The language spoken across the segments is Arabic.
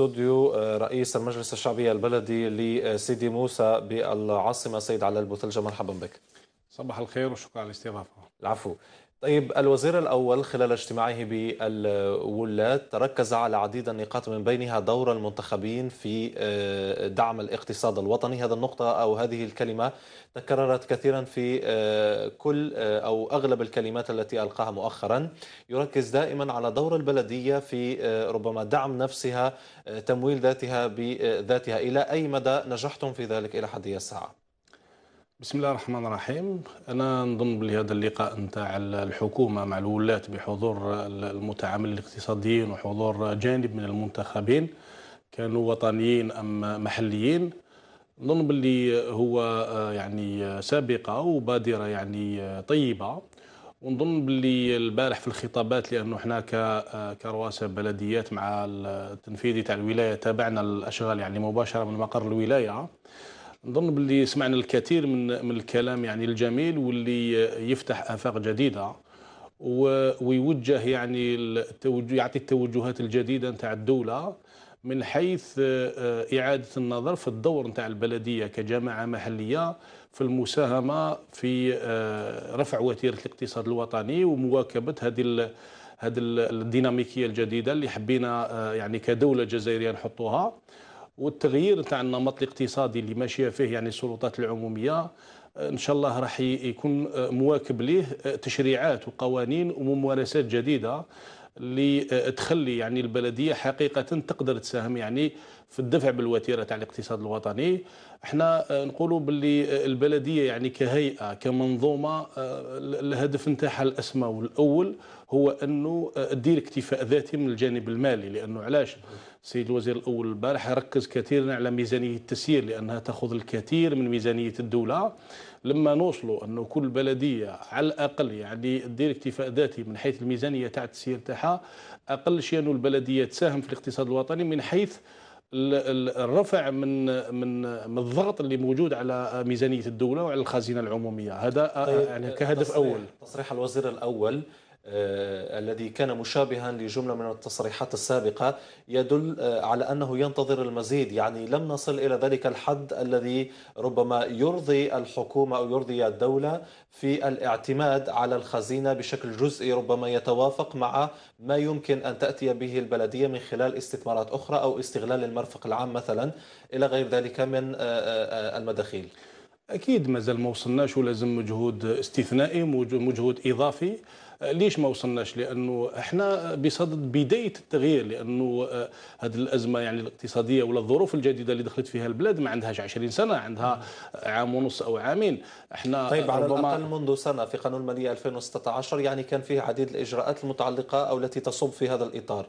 الاستوديو آه، رئيس المجلس الشعبي البلدي لسيدي موسى بالعاصمة سيد علي البوتلجة مرحبا بك صباح الخير وشكرا على الاستضافة العفو طيب الوزير الأول خلال اجتماعه بالولاد تركز على عديد النقاط من بينها دور المنتخبين في آه، دعم الاقتصاد الوطني هذا النقطة أو هذه الكلمة تكررت كثيرا في آه، كل آه، أو أغلب الكلمات التي ألقاها مؤخرا يركز دائما على دور البلدية في ربما دعم نفسها تمويل ذاتها بذاتها إلى أي مدى نجحتم في ذلك إلى حد الساعة؟ بسم الله الرحمن الرحيم انا نظن بلي هذا اللقاء نتاع الحكومه مع الولاة بحضور المتعاملين الاقتصاديين وحضور جانب من المنتخبين كانوا وطنيين ام محليين نظن باللي هو آه، يعني آه، سابقه وبادره يعني آه، طيبه ونظن باللي البارح في الخطابات لانه حنا كرؤساء بلديات مع التنفيذي تاع الولايه تابعنا الاشغال يعني مباشره من مقر الولايه نظن باللي سمعنا الكثير من من الكلام يعني الجميل واللي يفتح افاق جديده ويوجه يعني التوجه يعطي التوجهات الجديده نتاع الدوله من حيث آه، آه، اعاده النظر في الدور نتاع البلديه كجماعه محليه في المساهمه في آه، رفع وتيره الاقتصاد الوطني ومواكبه هذه هذه الديناميكيه الجديده اللي حبينا يعني كدوله جزائريه نحطوها والتغيير تاع النمط الاقتصادي اللي ماشيه فيه يعني السلطات العموميه ان شاء الله راح يكون مواكب ليه آه، تشريعات وقوانين وممارسات جديده اللي آه، تخلي يعني البلديه حقيقه تقدر تساهم يعني في الدفع بالوتيره تاع الاقتصاد الوطني احنا آه، نقولوا باللي البلديه يعني كهيئه كمنظومه الهدف نتاعها الاسمى والاول هو انه تدير اكتفاء ذاتي من الجانب المالي لانه علاش السيد الوزير الأول البارح ركز كثيرا على ميزانية التسيير لأنها تأخذ الكثير من ميزانية الدولة لما نوصلوا أنه كل بلدية على الأقل يعني دير اكتفاء ذاتي من حيث الميزانية تاع التسيير تاعها أقل شيء أنه البلدية تساهم في الاقتصاد الوطني من حيث الرفع من من من الضغط اللي موجود على ميزانيه الدوله وعلى الخزينه العموميه هذا طيب يعني كهدف تصريح اول تصريح الوزير الاول آه، الذي كان مشابها لجملة من التصريحات السابقة يدل آه، على أنه ينتظر المزيد يعني لم نصل إلى ذلك الحد الذي ربما يرضي الحكومة أو يرضي الدولة في الاعتماد على الخزينة بشكل جزئي ربما يتوافق مع ما يمكن أن تأتي به البلدية من خلال استثمارات أخرى أو استغلال المرفق العام مثلا إلى غير ذلك من آه، المداخيل اكيد مازال ما وصلناش ولازم مجهود استثنائي مجهود اضافي آه، ليش ما وصلناش لانه احنا بصدد بدايه التغيير لانه آه، هذه الازمه يعني الاقتصاديه ولا الظروف الجديده اللي دخلت فيها البلاد ما عندهاش 20 سنه عندها عام ونص او عامين احنا طيب على الاقل منذ سنه في قانون الماليه 2016 يعني كان فيه عديد الاجراءات المتعلقه او التي تصب في هذا الاطار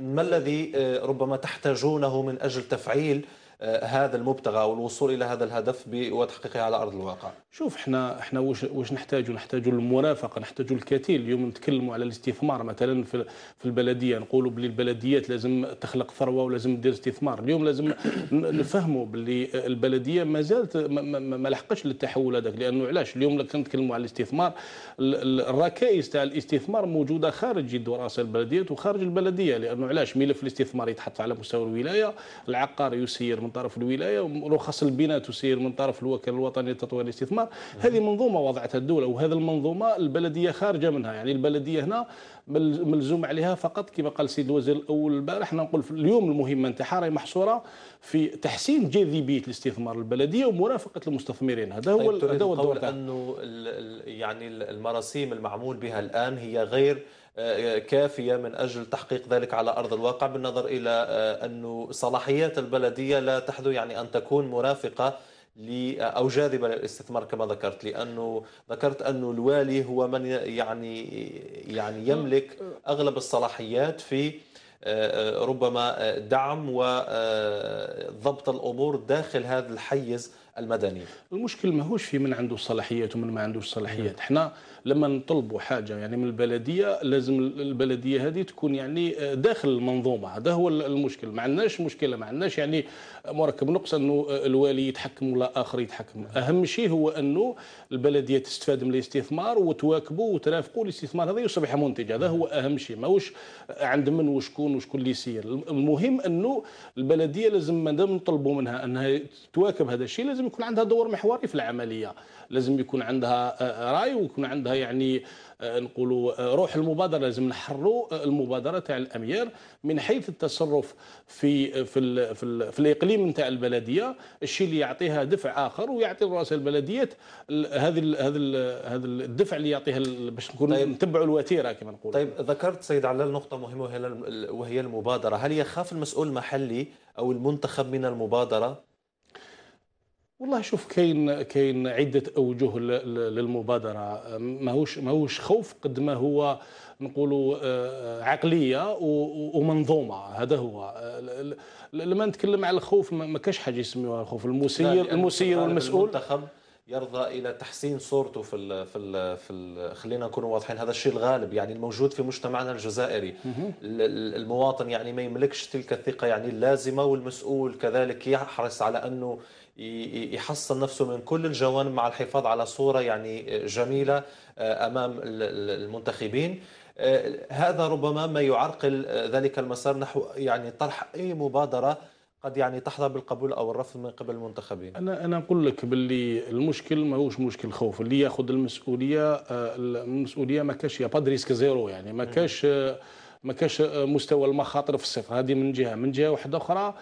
ما الذي آه، ربما تحتاجونه من اجل تفعيل آه، هذا المبتغى والوصول الى هذا الهدف وتحقيقه على ارض الواقع شوف احنا احنا واش واش نحتاجوا نحتاجوا المرافقه نحتاجوا الكثير اليوم نتكلموا على الاستثمار مثلا في في البلديه نقولوا باللي البلديات لازم تخلق ثروه ولازم دير استثمار اليوم لازم نفهموا باللي البلديه ما زالت ما, لحقش لحقتش للتحول هذاك لانه علاش اليوم لو نتكلموا على الاستثمار الركائز تاع الاستثمار موجوده خارج جدول راس البلديات وخارج البلديه لانه علاش ملف الاستثمار يتحط على مستوى الولايه العقار يسير من طرف الولايه ورخص البناء تسير من طرف الوكاله الوطنيه للتطوير والاستثمار هذه منظومه وضعتها الدوله وهذه المنظومه البلديه خارجه منها يعني البلديه هنا ملزوم عليها فقط كما قال السيد الوزير الاول البارح نقول اليوم المهمه نتاعها راهي محصوره في تحسين جاذبيه الاستثمار البلديه ومرافقه المستثمرين هذا هو طيب، هذا هو الدور انه يعني المراسيم المعمول بها الان هي غير كافية من أجل تحقيق ذلك على أرض الواقع بالنظر إلى آه، أن صلاحيات البلدية لا تحدو يعني أن تكون مرافقة آه، أو جاذبة للاستثمار كما ذكرت لأنه ذكرت أن الوالي هو من يعني يعني يملك أغلب الصلاحيات في آه، ربما دعم وضبط الأمور داخل هذا الحيز المدني المشكل ماهوش في من عنده صلاحيات ومن ما عندوش صلاحيات احنا لما نطلبوا حاجه يعني من البلديه لازم البلديه هذه تكون يعني آه، داخل المنظومه هذا هو المشكل ما عندناش مشكله ما عندناش يعني آه، مركب نقص انه آه، الوالي يتحكم ولا اخر يتحكم اهم شيء هو انه البلديه تستفاد من الاستثمار وتواكبوا وترافقوا الاستثمار هذا يصبح منتج هذا هو اهم شيء ماهوش عند من وشكون وشكون اللي يسير المهم انه البلديه لازم ما دام نطلبوا منها انها تواكب هذا الشيء لازم لازم يكون عندها دور محوري في العمليه لازم يكون عندها آه، آه، راي ويكون عندها يعني آه، نقولوا روح المبادره لازم نحروا المبادره تاع الامير من حيث التصرف في في الـ في, الـ في الاقليم نتاع البلديه الشيء اللي يعطيها دفع اخر ويعطي رؤساء البلديات هذه هذا هذا الدفع اللي يعطيها باش نكون طيب نتبعوا الوتيره كما نقول طيب ذكرت سيد علال نقطه مهمه وهي المبادره هل يخاف المسؤول المحلي او المنتخب من المبادره والله شوف كاين كاين عده اوجه للمبادره ماهوش ماهوش خوف قد ما هو نقولوا آه، عقليه ومنظومه هذا هو لما نتكلم على الخوف ما كاش حاجه يسميوها الخوف المسير المسير والمسؤول المنتخب يرضى الى تحسين صورته في الـ في الـ في الـ خلينا نكون واضحين هذا الشيء الغالب يعني الموجود في مجتمعنا الجزائري المواطن يعني ما يملكش تلك الثقه يعني اللازمه والمسؤول كذلك يحرص على انه يحصن نفسه من كل الجوانب مع الحفاظ على صورة يعني آه، جميلة آه، أمام المنتخبين آه، هذا ربما ما يعرقل ذلك المسار نحو يعني طرح أي مبادرة قد يعني تحظى بالقبول او الرفض من قبل المنتخبين انا انا نقول لك باللي المشكل ماهوش مشكل خوف اللي ياخذ المسؤوليه المسؤوليه ما كاش يا با ريسك زيرو يعني ما كاش ما كاش مستوى المخاطر في الصفر هذه من جهه من جهه واحده اخرى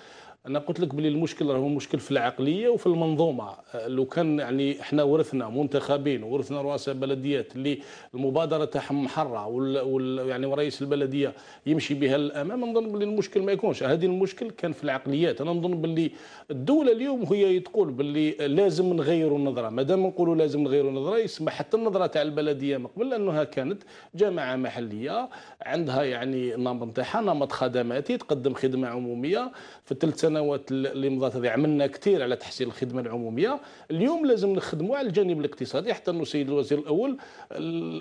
انا قلت لك بلي المشكل راهو مشكل في العقليه وفي المنظومه آه، لو كان يعني احنا ورثنا منتخبين ورثنا رؤساء بلديات اللي المبادره تاعهم محره وال, يعني ورئيس البلديه يمشي بها للامام نظن بلي المشكل ما يكونش هذه المشكل كان في العقليات انا نظن بلي الدوله اليوم هي تقول بلي لازم نغيروا النظره ما دام نقولوا لازم نغيروا النظره يسمح حتى النظره تاع البلديه من قبل لانها كانت جامعه محليه عندها يعني النمط نتاعها نمط خدماتي تقدم خدمه عموميه في الثلاث السنوات اللي مضات هذه عملنا كثير على تحسين الخدمه العموميه اليوم لازم نخدموا على الجانب الاقتصادي حتى انه السيد الوزير الاول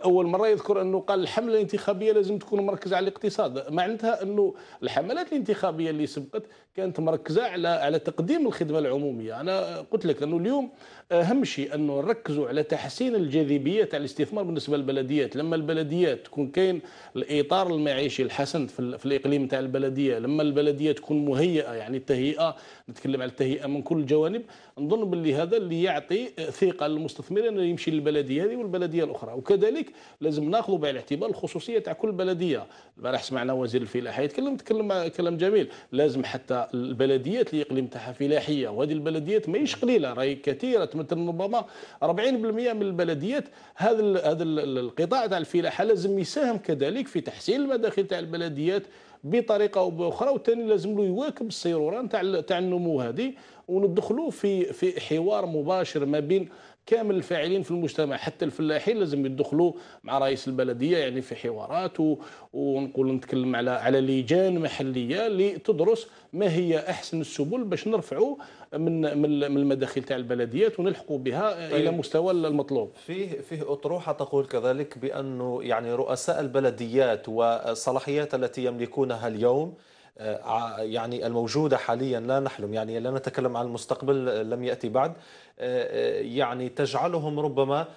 اول مره يذكر انه قال الحمله الانتخابيه لازم تكون مركزه على الاقتصاد معناتها انه الحملات الانتخابيه اللي سبقت كانت مركزه على على تقديم الخدمه العموميه انا قلت لك انه اليوم اهم شيء انه نركزوا على تحسين الجاذبيه تاع الاستثمار بالنسبه للبلديات لما البلديات تكون كاين الاطار المعيشي الحسن في الاقليم تاع البلديه لما البلديه تكون مهيئه يعني التهيئه نتكلم على التهيئه من كل الجوانب نظن باللي هذا اللي يعطي ثقه للمستثمر انه يمشي للبلديه هذه والبلديه الاخرى وكذلك لازم ناخذ بعين الاعتبار الخصوصيه تاع كل بلديه البارح سمعنا وزير الفلاحه يتكلم تكلم كلام جميل لازم حتى البلديات اللي يقلم تاعها فلاحيه وهذه البلديات ماهيش قليله راهي كثيره تمثل ربما 40% من البلديات هذا هذا القطاع تاع الفلاحه لازم يساهم كذلك في تحسين المداخل تاع البلديات بطريقه او باخرى والثاني لازم له يواكب السيروره نتاع تاع النمو هذه وندخلوا في في حوار مباشر ما بين كامل الفاعلين في المجتمع حتى الفلاحين لازم يدخلوا مع رئيس البلديه يعني في حوارات و... ونقول نتكلم على على لجان محليه لتدرس ما هي احسن السبل باش نرفعوا من من المداخل تاع البلديات ونلحقوا بها طيب. الى مستوى المطلوب. فيه فيه اطروحه تقول كذلك بانه يعني رؤساء البلديات والصلاحيات التي يملكونها اليوم آه، يعني الموجودة حاليا لا نحلم يعني لا نتكلم عن المستقبل آه، لم يأتي بعد آه، يعني تجعلهم ربما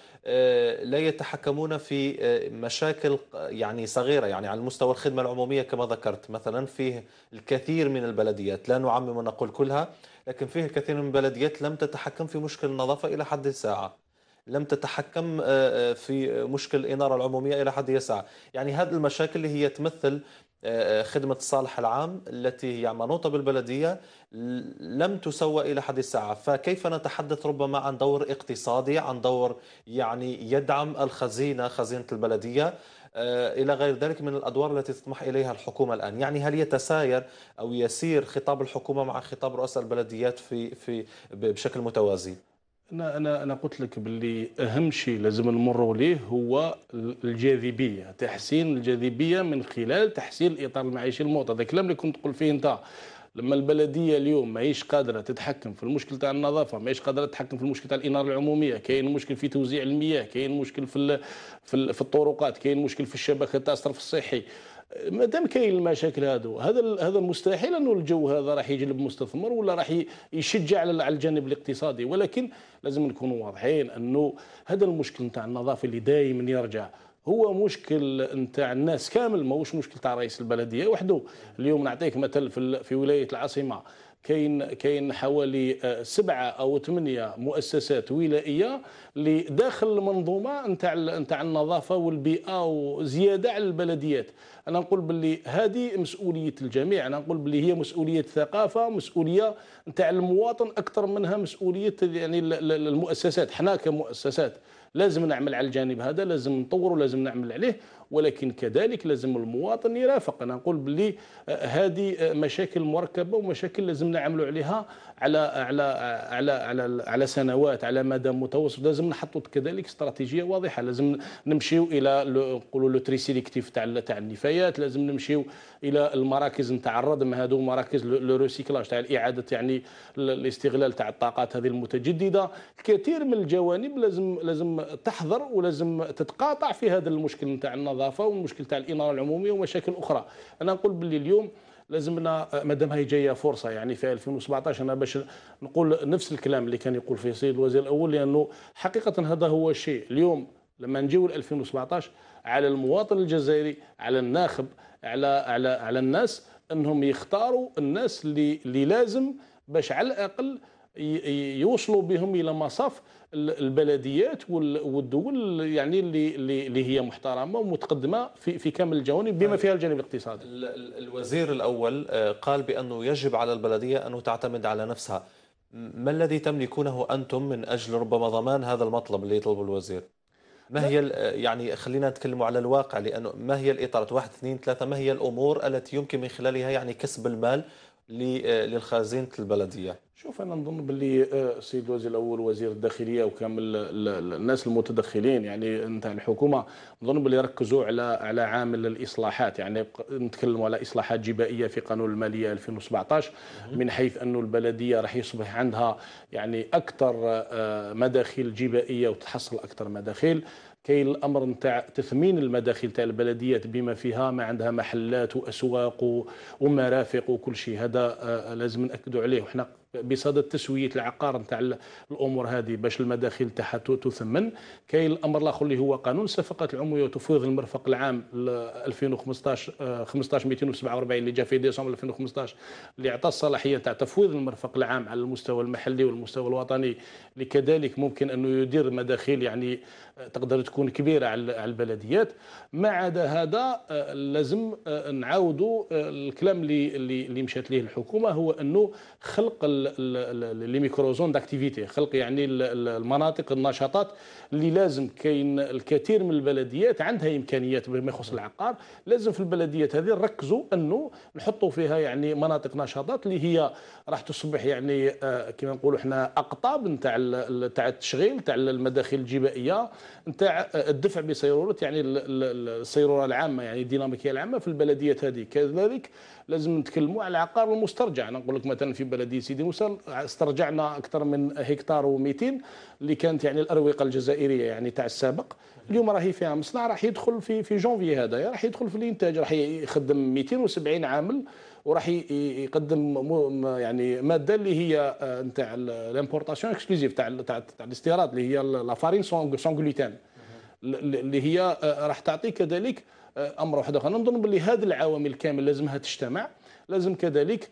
لا يتحكمون في مشاكل يعني صغيرة يعني على مستوى الخدمة العمومية كما ذكرت مثلا فيه الكثير من البلديات لا نعمم ونقول كلها لكن فيه الكثير من البلديات لم تتحكم في مشكل النظافة إلى حد الساعة لم تتحكم آه، آه، في مشكل الإنارة العمومية إلى حد يسعى يعني هذه المشاكل اللي هي تمثل آه، خدمة الصالح العام التي هي منوطة بالبلدية لم تسوى إلى حد الساعة فكيف نتحدث ربما عن دور اقتصادي عن دور يعني يدعم الخزينة خزينة البلدية إلى غير ذلك من الأدوار التي تطمح إليها الحكومة الآن يعني هل يتساير أو يسير خطاب الحكومة مع خطاب رؤساء البلديات في, في بشكل متوازي؟ انا انا انا قلت لك باللي اهم شيء لازم نمروا ليه هو الجاذبيه تحسين الجاذبيه من خلال تحسين الاطار المعيشي الموطى هذا الكلام اللي كنت تقول فيه انت لما البلديه اليوم ماهيش قادره تتحكم في المشكل تاع النظافه ماهيش قادره تتحكم في المشكل تاع الاناره العموميه كاين مشكل في توزيع المياه كاين مشكل في في الطرقات كاين مشكل في الشبكه تاع الصرف الصحي ما دام كاين المشاكل هذو هذا هذا مستحيل انه الجو هذا راح يجلب مستثمر ولا راح يشجع على الجانب الاقتصادي ولكن لازم نكونوا واضحين انه هذا المشكل نتاع النظافه اللي دائما يرجع هو مشكل نتاع الناس كامل ماهوش مشكل تاع رئيس البلديه وحده اليوم نعطيك مثل في ولايه العاصمه كاين كاين حوالي آه، سبعه او ثمانيه مؤسسات ولائيه اللي داخل المنظومه نتاع نتاع النظافه والبيئه وزياده على البلديات انا نقول باللي هذه مسؤوليه الجميع انا نقول باللي هي مسؤوليه ثقافه مسؤوليه نتاع المواطن اكثر منها مسؤوليه يعني المؤسسات حنا كمؤسسات لازم نعمل على الجانب هذا لازم نطور ولازم نعمل عليه ولكن كذلك لازم المواطن يرافق انا نقول بلي آه، هذه آه، مشاكل مركبه ومشاكل لازم نعملوا عليها على على على على على سنوات على مدى متوسط لازم نحطوا كذلك استراتيجيه واضحه لازم نمشيو الى نقولوا لو تري سيليكتيف تاع تاع النفايات لازم نمشيو الى المراكز نتاع الردم هذو مراكز لو ريسيكلاج تاع الاعاده يعني الاستغلال تاع الطاقات هذه المتجدده كثير من الجوانب لازم لازم تحضر ولازم تتقاطع في هذا المشكل نتاع النظافه والمشكل تاع الاناره العموميه ومشاكل اخرى انا نقول باللي اليوم لازمنا آه، مادام هي جايه فرصه يعني في 2017 انا باش نقول نفس الكلام اللي كان يقول فيه السيد الوزير الاول لانه حقيقه هذا هو الشيء اليوم لما نجيو ل 2017 على المواطن الجزائري على الناخب على على على الناس انهم يختاروا الناس اللي اللي لازم باش على الاقل يوصلوا بهم الى مصاف البلديات والدول يعني اللي اللي هي محترمه ومتقدمه في في كامل الجوانب بما طيب. فيها الجانب الاقتصادي. الوزير الاول آه، قال بانه يجب على البلديه ان تعتمد على نفسها. ما الذي تملكونه انتم من اجل ربما ضمان هذا المطلب اللي يطلبه الوزير؟ ما هي آه، يعني خلينا نتكلم على الواقع لانه ما هي الاطارات واحد اثنين ثلاثه ما هي الامور التي يمكن من خلالها يعني كسب المال آه، للخزينه البلديه شوف انا نظن باللي السيد آه، الوزير الاول وزير الداخليه وكامل آه، الناس المتدخلين يعني نتاع الحكومه نظن باللي ركزوا على على عامل الاصلاحات يعني نتكلم على اصلاحات جبائيه في قانون الماليه 2017 من حيث انه البلديه راح يصبح عندها يعني اكثر مداخيل جبائيه وتحصل اكثر مداخيل كاين الامر نتاع تثمين المداخل تاع البلديات بما فيها ما عندها محلات واسواق ومرافق وكل شيء هذا آه، لازم ناكدوا عليه وحنا بصدد تسويه العقار نتاع الامور هذه باش المداخيل تاعها تثمن كاين الامر الاخر اللي هو قانون صفقه العموميه وتفويض المرفق العام 2015 15 247 اللي جاء في ديسمبر 2015 اللي اعطى الصلاحيه تاع تفويض المرفق العام على المستوى المحلي والمستوى الوطني اللي كذلك ممكن انه يدير مداخيل يعني آه، تقدر تكون كبيره على البلديات ما عدا هذا آه، لازم آه، نعاودوا الكلام اللي اللي مشات ليه الحكومه هو انه خلق لي ميكروزون داكتيفيتي خلق يعني المناطق النشاطات اللي لازم كاين الكثير من البلديات عندها امكانيات بما يخص العقار لازم في البلديات هذه نركزوا انه نحطوا فيها يعني مناطق نشاطات اللي هي راح تصبح يعني آه، كما نقولوا احنا اقطاب نتاع نتاع التشغيل نتاع المداخل الجبائيه نتاع آه، الدفع بسيروره يعني السيروره العامه يعني الديناميكيه العامه في البلديات هذه كذلك لازم نتكلموا على العقار المسترجع انا نقول لك مثلا في بلديه سيدي موسى استرجعنا اكثر من هكتار و200 اللي كانت يعني الاروقه الجزائريه يعني تاع السابق اليوم راهي فيها مصنع راح يدخل في في جونفي هذا راح يدخل في الانتاج راح يخدم 270 عامل وراح يقدم يعني ماده اللي هي آه، نتاع الامبورتاسيون اكسكلوزيف تاع تاع الاستيراد اللي هي لافارين غلوتين اللي هي آه، راح تعطي كذلك آه، امر واحد اخر نظن باللي هذه العوامل كامل لازمها تجتمع لازم كذلك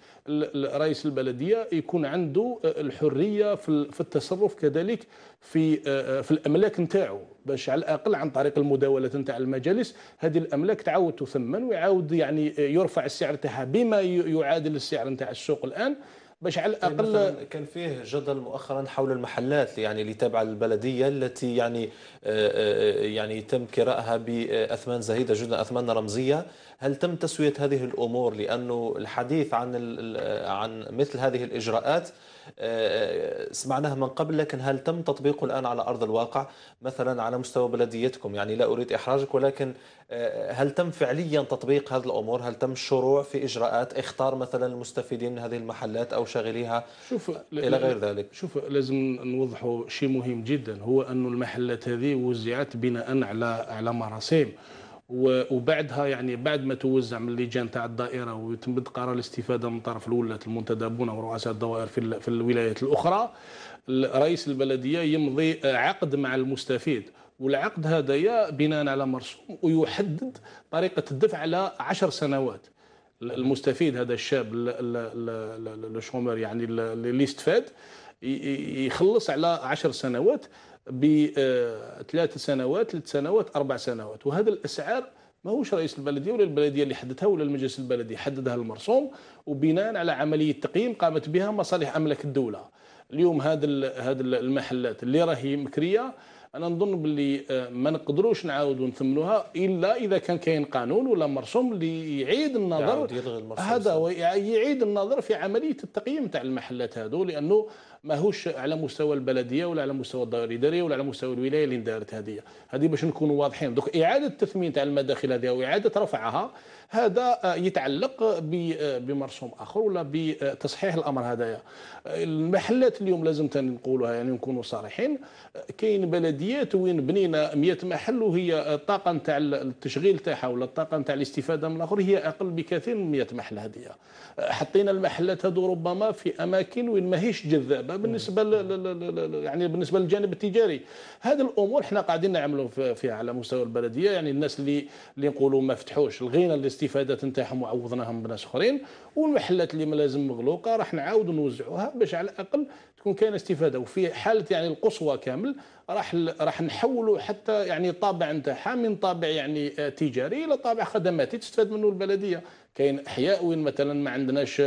رئيس البلديه يكون عنده آه، الحريه في التصرف كذلك في آه، في الاملاك نتاعو باش على الاقل عن طريق المداولات نتاع المجالس هذه الاملاك تعاود تثمن ويعاود يعني يرفع السعر تاعها بما يعادل السعر نتاع السوق الان باش على الاقل كان فيه جدل مؤخرا حول المحلات يعني اللي تابعه للبلديه التي يعني آه، آه، آه، يعني تم كرائها باثمان زهيده جدا اثمان رمزيه هل تم تسويه هذه الامور لانه الحديث عن عن مثل هذه الاجراءات آه، آه، سمعناها من قبل لكن هل تم تطبيقه الآن على أرض الواقع مثلا على مستوى بلديتكم يعني لا أريد إحراجك ولكن آه، هل تم فعليا تطبيق هذه الأمور هل تم الشروع في إجراءات اختار مثلا المستفيدين من هذه المحلات أو شاغليها شوف إلى غير ذلك شوف لازم نوضحوا شيء مهم جدا هو أن المحلات هذه وزعت بناء على على مراسيم وبعدها يعني بعد ما توزع من اللجان تاع الدائره ويتم قرار الاستفاده من طرف الولاة المنتدبون ورؤساء الدوائر في في الولايات الاخرى رئيس البلديه يمضي عقد مع المستفيد والعقد هذايا بناء على مرسوم ويحدد طريقه الدفع على عشر سنوات المستفيد هذا الشاب لو شومر يعني اللي استفاد يخلص على عشر سنوات بثلاث سنوات ثلاث سنوات اربع سنوات وهذا الاسعار ماهوش رئيس البلديه ولا البلديه اللي حددها ولا المجلس البلدي حددها المرسوم وبناء على عمليه تقييم قامت بها مصالح املاك الدوله اليوم هذا هذا المحلات اللي راهي مكريه انا نظن باللي آه، ما نقدروش نعاودوا نثملوها الا اذا كان كاين قانون ولا مرسوم اللي يعيد النظر هذا يعيد النظر في عمليه التقييم تاع المحلات هذو لانه ماهوش على مستوى البلديه ولا على مستوى الدائره الاداريه ولا على مستوى الولايه اللي اندارت هذه هذه باش نكونوا واضحين دوك اعاده تثمين تاع المداخل هذه واعاده رفعها هذا يتعلق بمرسوم اخر ولا بتصحيح الامر هذايا المحلات اليوم لازم نقولها يعني نكونوا صريحين كاين بلديات وين بنينا 100 محل وهي الطاقه نتاع التشغيل تاعها ولا الطاقه نتاع الاستفاده من الاخر هي اقل بكثير من 100 محل هذه حطينا المحلات هذو ربما في اماكن وين ماهيش جذابه بالنسبه يعني بالنسبه للجانب التجاري هذه الامور احنا قاعدين نعملوا فيها على مستوى البلديه يعني الناس اللي اللي نقولوا ما فتحوش لغينا الاستفادات نتاعهم وعوضناهم بناس اخرين والمحلات اللي ما لازم مغلوقه راح نعاودوا نوزعوها باش على الاقل تكون كاينه استفاده وفي حاله يعني القصوى كامل راح راح نحولوا حتى يعني طابع نتاعها من طابع يعني آه، تجاري الى طابع خدماتي تستفاد منه البلديه كاين احياء وين مثلا ما عندناش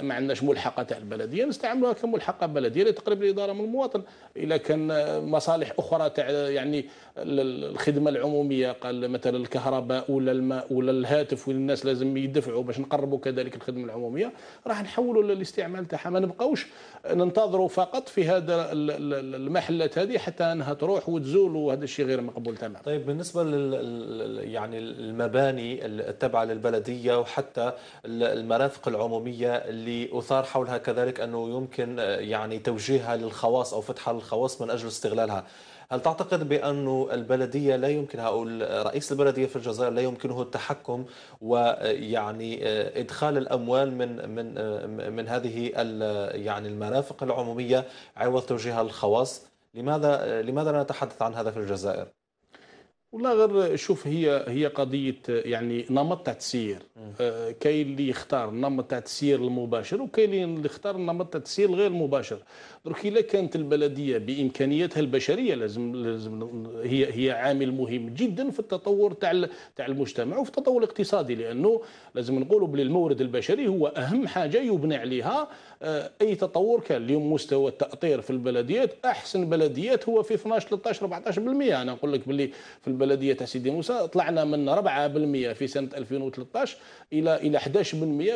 ما عندناش ملحقه تاع البلديه نستعملوها كملحقه بلديه لتقريب الاداره من المواطن اذا كان مصالح اخرى تاع يعني الخدمه العموميه قال مثلا الكهرباء ولا الماء ولا الهاتف وين الناس لازم يدفعوا باش نقربوا كذلك الخدمه العموميه راح نحولوا للاستعمال تاعها ما نبقاوش ننتظروا فقط في هذا المحلات هذه حتى انها تروح وتزول وهذا الشيء غير مقبول تماما. طيب بالنسبه لل يعني المباني التابعه للبلديه حتى المرافق العمومية اللي أثار حولها كذلك أنه يمكن آه، يعني توجيهها للخواص أو فتحها للخواص من أجل استغلالها هل تعتقد بأن البلدية لا يمكنها أو رئيس البلدية في الجزائر لا يمكنه التحكم ويعني آه، آه، إدخال الأموال من من من هذه يعني المرافق العمومية عوض توجيهها للخواص لماذا لماذا لا نتحدث عن هذا في الجزائر؟ والله غير شوف هي هي قضيه يعني نمط تاع التسيير آه، كاين اللي يختار النمط تاع التسيير المباشر وكاين اللي يختار النمط تاع التسيير غير مباشر درك الا كانت البلديه بامكانياتها البشريه لازم لازم هي هي عامل مهم جدا في التطور تاع تاع المجتمع وفي التطور الاقتصادي لانه لازم نقولوا بلي المورد البشري هو اهم حاجه يبنى عليها آه، اي تطور كان اليوم مستوى التاطير في البلديات احسن بلديات هو في 12 13 14% انا نقول لك باللي في البلديه تاع سيدي موسى طلعنا من 4% في سنه 2013 الى الى 11%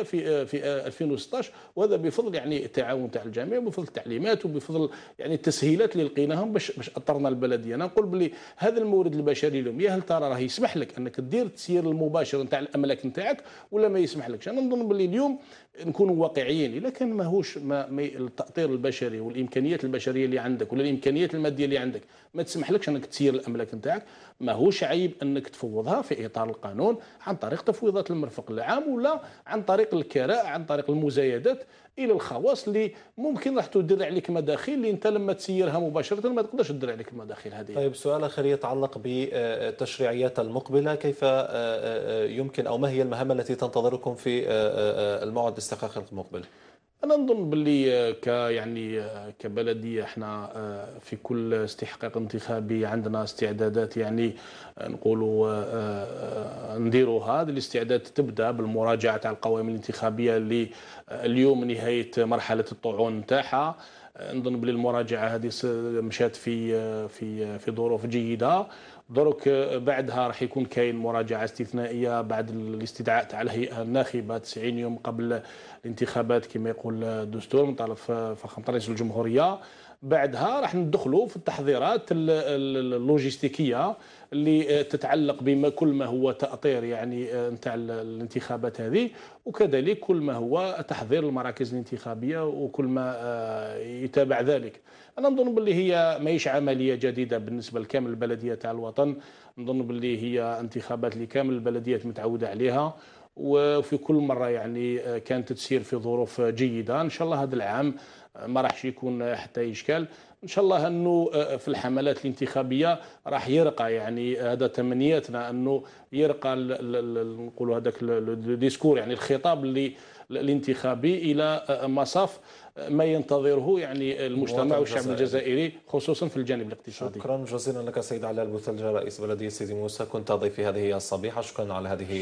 في في 2016 وهذا بفضل يعني التعاون تاع الجميع بفضل التعليمات وبفضل يعني التسهيلات اللي لقيناهم باش باش أطرنا البلديه انا نقول بلي هذا المورد البشري اليوم يا هل ترى راه يسمح لك انك تدير التسيير المباشر نتاع الاملاك نتاعك ولا ما يسمح لكش انا نظن بلي اليوم نكونوا واقعيين اذا كان ماهوش ما التاطير البشري والامكانيات البشريه اللي عندك ولا الامكانيات الماديه اللي عندك ما تسمحلكش انك تسير الاملاك نتاعك ماهوش عيب انك تفوضها في اطار القانون عن طريق تفويضات المرفق العام ولا عن طريق الكراء عن طريق المزايدات الى الخواص اللي ممكن راح تدر عليك مداخيل اللي انت لما تسيرها مباشره ما تقدرش تدر عليك المداخيل هذه طيب سؤال اخر يتعلق بالتشريعيات المقبله كيف آه، آه، آه، يمكن او ما هي المهمه التي تنتظركم في الموعد استحقاق المقبل انا نظن باللي آه، ك يعني آه، كبلديه احنا آه، في كل استحقاق انتخابي عندنا استعدادات يعني نقولوا نديروا هذه الاستعداد تبدا بالمراجعه تاع القوائم الانتخابيه اللي اليوم نهايه مرحله الطعون نتاعها نظن بلي المراجعه هذه مشات في في في ظروف جيده دروك بعدها راح يكون كاين مراجعه استثنائيه بعد الاستدعاء تاع الهيئه الناخبه 90 يوم قبل الانتخابات كما يقول الدستور من طرف فخم رئيس الجمهوريه بعدها راح ندخلوا في التحضيرات اللوجستيكيه اللي آه، تتعلق بما كل ما هو تأطير يعني آه، نتاع الانتخابات هذه وكذلك كل ما هو تحضير المراكز الانتخابية وكل ما آه، يتابع ذلك أنا نظن باللي هي ماهيش عملية جديدة بالنسبة لكامل البلدية تاع الوطن نظن باللي هي انتخابات لكامل البلديات متعودة عليها وفي كل مره يعني كانت تسير في ظروف جيده ان شاء الله هذا العام ما راحش يكون حتى اشكال ان شاء الله انه آه، آه، في الحملات الانتخابيه راح يرقى يعني آه، هذا تمنياتنا انه يرقى نقولوا هذاك الديسكور يعني الخطاب اللي الانتخابي الى مصاف ما ينتظره يعني المجتمع والشعب الجزائري خصوصا في الجانب الاقتصادي شكرا جزيلا لك سيد علاء البوثلجه رئيس بلديه سيدي موسى كنت ضيفي هذه الصبيحه شكرا على هذه